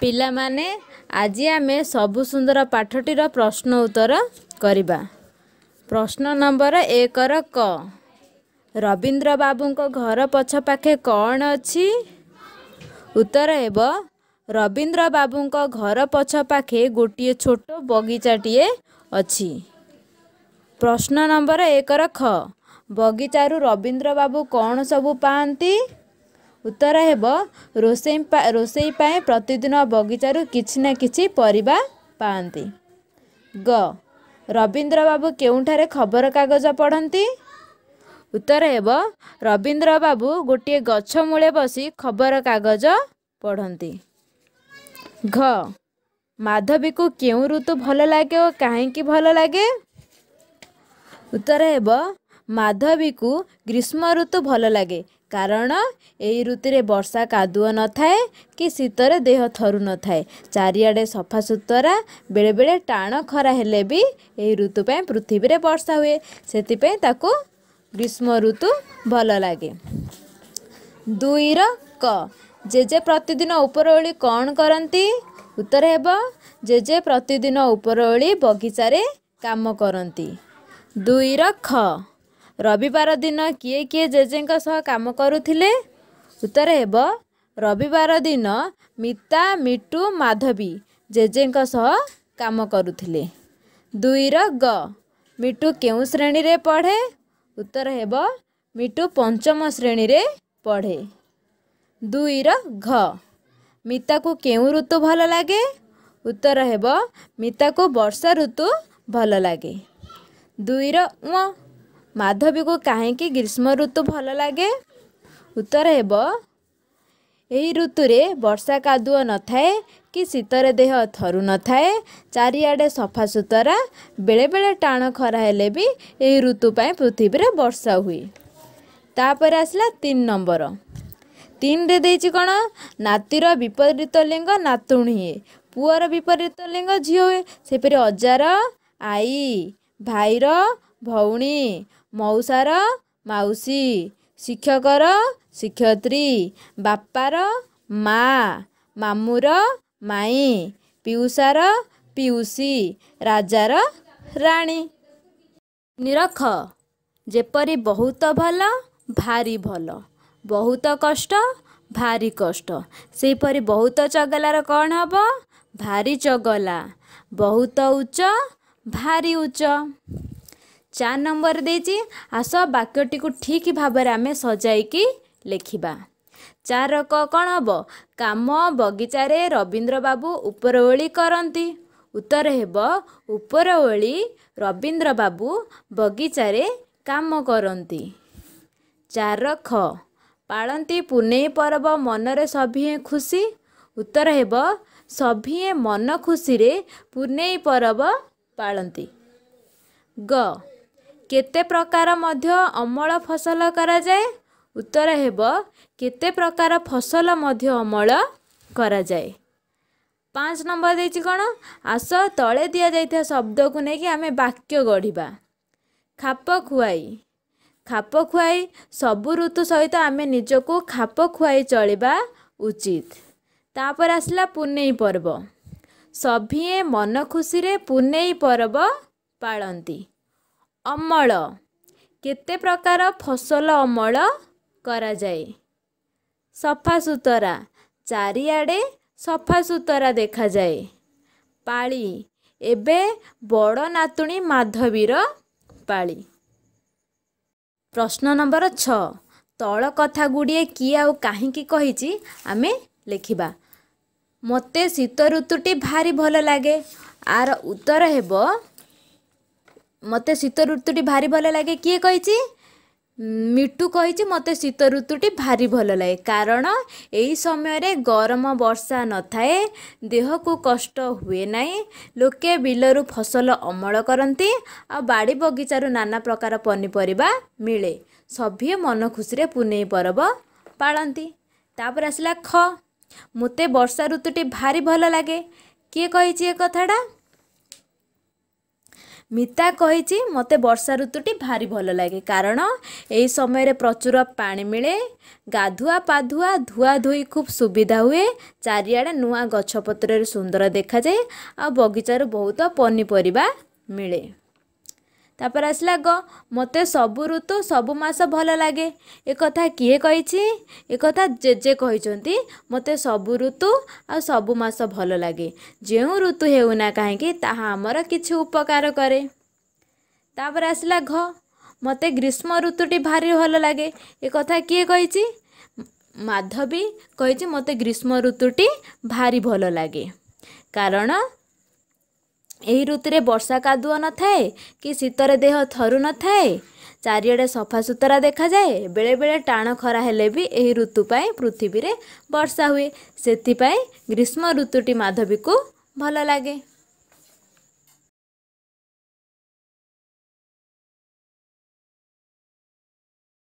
ପିଲାମାନେ ଆଜି ଆମେ ସବୁ ସୁନ୍ଦର ପାଠଟିର ପ୍ରଶ୍ନ ଉତ୍ତର କରିବା ପ୍ରଶ୍ନ ନମ୍ବର ଏକର କ ରବୀନ୍ଦ୍ର ବାବୁଙ୍କ ଘର ପଛ ପାଖେ କ'ଣ ଅଛି ଉତ୍ତର ହେବ ରବୀନ୍ଦ୍ର ବାବୁଙ୍କ ଘର ପଛ ପାଖେ ଗୋଟିଏ ଛୋଟ ବଗିଚାଟିଏ ଅଛି ପ୍ରଶ୍ନ ନମ୍ବର ଏକର ଖ ବଗିଚାରୁ ରବୀନ୍ଦ୍ର ବାବୁ କ'ଣ ସବୁ ପାଆନ୍ତି ଉତ୍ତର ହେବ ରୋଷେଇ ରୋଷେଇ ପାଇଁ ପ୍ରତିଦିନ ବଗିଚାରୁ କିଛି ନା କିଛି ପରିବା ପାଆନ୍ତି ଗ ରବୀନ୍ଦ୍ରବାବୁ କେଉଁଠାରେ ଖବରକାଗଜ ପଢ଼ନ୍ତି ଉତ୍ତର ହେବ ରବୀନ୍ଦ୍ରବାବୁ ଗୋଟିଏ ଗଛ ମୂଳେ ବସି ଖବରକାଗଜ ପଢ଼ନ୍ତି ଘ ମାଧବୀକୁ କେଉଁ ଋତୁ ଭଲ ଲାଗେ ଓ କାହିଁକି ଭଲ ଲାଗେ ଉତ୍ତର ହେବ ମାଧବୀକୁ ଗ୍ରୀଷ୍ମ ଋତୁ ଭଲ ଲାଗେ କାରଣ ଏହି ଋତୁରେ ବର୍ଷା କାଦୁଅ ନଥାଏ କି ଶୀତରେ ଦେହ ଥରୁ ନଥାଏ ଚାରିଆଡ଼େ ସଫା ସୁତରା ବେଳେବେଳେ ଟାଣ ଖରା ହେଲେ ବି ଏହି ଋତୁ ପାଇଁ ପୃଥିବୀରେ ବର୍ଷା ହୁଏ ସେଥିପାଇଁ ତାକୁ ଗ୍ରୀଷ୍ମ ଋତୁ ଭଲ ଲାଗେ ଦୁଇର କ ଜେଜେ ପ୍ରତିଦିନ ଉପରଓଳି କ'ଣ କରନ୍ତି ଉତ୍ତର ହେବ ଜେଜେ ପ୍ରତିଦିନ ଉପରଓଳି ବଗିଚାରେ କାମ କରନ୍ତି ଦୁଇର ଖ ରବିବାର ଦିନ କିଏ କିଏ ଜେଜେଙ୍କ ସହ କାମ କରୁଥିଲେ ଉତ୍ତର ହେବ ରବିବାର ଦିନ ମିତା ମିଟୁ ମାଧବୀ ଜେଜେଙ୍କ ସହ କାମ କରୁଥିଲେ ଦୁଇର ଗ ମିଟୁ କେଉଁ ଶ୍ରେଣୀରେ ପଢ଼େ ଉତ୍ତର ହେବ ମିଟୁ ପଞ୍ଚମ ଶ୍ରେଣୀରେ ପଢ଼େ ଦୁଇର ଘ ମିତାକୁ କେଉଁ ଋତୁ ଭଲ ଲାଗେ ଉତ୍ତର ହେବ ମିତାକୁ ବର୍ଷା ଋତୁ ଭଲ ଲାଗେ ଦୁଇର ଉଁ ମାଧବୀକୁ କାହିଁକି ଗ୍ରୀଷ୍ମ ଋତୁ ଭଲ ଲାଗେ ଉତ୍ତର ହେବ ଏହି ଋତୁରେ ବର୍ଷା କାଦୁଅ ନଥାଏ କି ଶୀତରେ ଦେହ ଥରୁ ନଥାଏ ଚାରିଆଡ଼େ ସଫା ସୁତରା ବେଳେବେଳେ ଟାଣ ଖରା ହେଲେ ବି ଏହି ଋତୁ ପାଇଁ ପୃଥିବୀରେ ବର୍ଷା ହୁଏ ତାପରେ ଆସିଲା ତିନି ନମ୍ବର ତିନିରେ ଦେଇଛି କ'ଣ ନାତିର ବିପରୀତ ଲିଙ୍ଗ ନାତୁଣୀ ହୁଏ ପୁଅର ବିପରୀତ ଲିଙ୍ଗ ଝିଅ ହୁଏ ସେପରି ଅଜାର ଆଈ ଭାଇର ଭଉଣୀ ମଉସାର ମାଉସୀ ଶିକ୍ଷକର ଶିକ୍ଷୟତ୍ରୀ ବାପାର ମା ମାମୁଁର ମାଇଁ ପିଉସାର ପିଉସୀ ରାଜାର ରାଣୀ ନିରଖ ଯେପରି ବହୁତ ଭଲ ଭାରି ଭଲ ବହୁତ କଷ୍ଟ ଭାରି କଷ୍ଟ ସେହିପରି ବହୁତ ଚଗଲାର କ'ଣ ହେବ ଭାରି ଚଗଲା ବହୁତ ଉଚ୍ଚ ଭାରି ଉଚ୍ଚ ଚାରି ନମ୍ବର ଦେଇଛି ଆସ ବାକ୍ୟଟିକୁ ଠିକ୍ ଭାବରେ ଆମେ ସଜାଇକି ଲେଖିବା ଚାର କ କ'ଣ ହେବ କାମ ବଗିଚାରେ ରବୀନ୍ଦ୍ର ବାବୁ ଉପରଓଳି କରନ୍ତି ଉତ୍ତର ହେବ ଉପରଓଳି ରବୀନ୍ଦ୍ର ବାବୁ ବଗିଚାରେ କାମ କରନ୍ତି ଚାର ଖ ପାଳନ୍ତି ପୁନେଇ ପର୍ବ ମନରେ ସଭିଏଁ ଖୁସି ଉତ୍ତର ହେବ ସଭିଏଁ ମନ ଖୁସିରେ ପୁନେଇ ପର୍ବ ପାଳନ୍ତି ଗ କେତେ ପ୍ରକାର ମଧ୍ୟ ଅମଳ ଫସଲ କରାଯାଏ ଉତ୍ତର ହେବ କେତେ ପ୍ରକାର ଫସଲ ମଧ୍ୟ ଅମଳ କରାଯାଏ ପାଞ୍ଚ ନମ୍ବର ଦେଇଛି କ'ଣ ଆସ ତଳେ ଦିଆଯାଇଥିବା ଶବ୍ଦକୁ ନେଇକି ଆମେ ବାକ୍ୟ ଗଢ଼ିବା ଖାପ ଖୁଆଇ ଖାପ ଖୁଆଇ ସବୁ ଋତୁ ସହିତ ଆମେ ନିଜକୁ ଖାପ ଖୁଆଇ ଚଳିବା ଉଚିତ ତାପରେ ଆସିଲା ପୁନେଇ ପର୍ବ ସଭିଏଁ ମନ ଖୁସିରେ ପୁନେଇ ପର୍ବ ପାଳନ୍ତି ଅମଳ କେତେ ପ୍ରକାର ଫସଲ ଅମଳ କରାଯାଏ ସଫା ସୁତରା ଚାରିଆଡ଼େ ସଫା ସୁତରା ଦେଖାଯାଏ ପାଳି ଏବେ ବଡ଼ ନାତୁଣୀ ମାଧବୀର ପାଳି ପ୍ରଶ୍ନ ନମ୍ବର ଛଅ ତଳ କଥା ଗୁଡ଼ିଏ କିଏ ଆଉ କାହିଁକି କହିଛି ଆମେ ଲେଖିବା ମୋତେ ଶୀତ ଋତୁଟି ଭାରି ଭଲ ଲାଗେ ଆର ଉତ୍ତର ହେବ ମୋତେ ଶୀତ ଋତୁଟି ଭାରି ଭଲ ଲାଗେ କିଏ କହିଛି ମିଟୁ କହିଛି ମୋତେ ଶୀତ ଋତୁଟି ଭାରି ଭଲ ଲାଗେ କାରଣ ଏହି ସମୟରେ ଗରମ ବର୍ଷା ନଥାଏ ଦେହକୁ କଷ୍ଟ ହୁଏ ନାହିଁ ଲୋକେ ବିଲରୁ ଫସଲ ଅମଳ କରନ୍ତି ଆଉ ବାଡ଼ି ବଗିଚାରୁ ନାନା ପ୍ରକାର ପନିପରିବା ମିଳେ ସଭିଏ ମନ ଖୁସିରେ ପୁନେଇ ପର୍ବ ପାଳନ୍ତି ତାପରେ ଆସିଲା ଖ ମୋତେ ବର୍ଷା ଋତୁଟି ଭାରି ଭଲ ଲାଗେ କିଏ କହିଛି ଏ କଥାଟା ମିତା କହିଛି ମୋତେ ବର୍ଷା ଋତୁଟି ଭାରି ଭଲ ଲାଗେ କାରଣ ଏହି ସମୟରେ ପ୍ରଚୁର ପାଣି ମିଳେ ଗାଧୁଆ ପାଧୁଆ ଧୁଆଧୁଇ ଖୁବ୍ ସୁବିଧା ହୁଏ ଚାରିଆଡ଼େ ନୂଆ ଗଛପତ୍ରରେ ସୁନ୍ଦର ଦେଖାଯାଏ ଆଉ ବଗିଚାରୁ ବହୁତ ପନିପରିବା ମିଳେ ତାପରେ ଆସିଲା ଗ ମୋତେ ସବୁ ଋତୁ ସବୁ ମାସ ଭଲ ଲାଗେ ଏ କଥା କିଏ କହିଛି ଏକଥା ଜେଜେ କହିଛନ୍ତି ମୋତେ ସବୁ ଋତୁ ଆଉ ସବୁ ମାସ ଭଲ ଲାଗେ ଯେଉଁ ଋତୁ ହେଉନା କାହିଁକି ତାହା ଆମର କିଛି ଉପକାର କରେ ତାପରେ ଆସିଲା ଘ ମୋତେ ଗ୍ରୀଷ୍ମ ଋତୁଟି ଭାରି ଭଲ ଲାଗେ ଏ କଥା କିଏ କହିଛି ମାଧବୀ କହିଛି ମୋତେ ଗ୍ରୀଷ୍ମ ଋତୁଟି ଭାରି ଭଲ ଲାଗେ କାରଣ यही वर्षा बर्षा कादुव नै कि शीतर देह थुन चारियडे सफा सुतरा देखा देखाए बेले बेले टाण खरा हो पृथ्वी पृथ्वीर वर्षा ऋतुटी माधवी को भल लागे।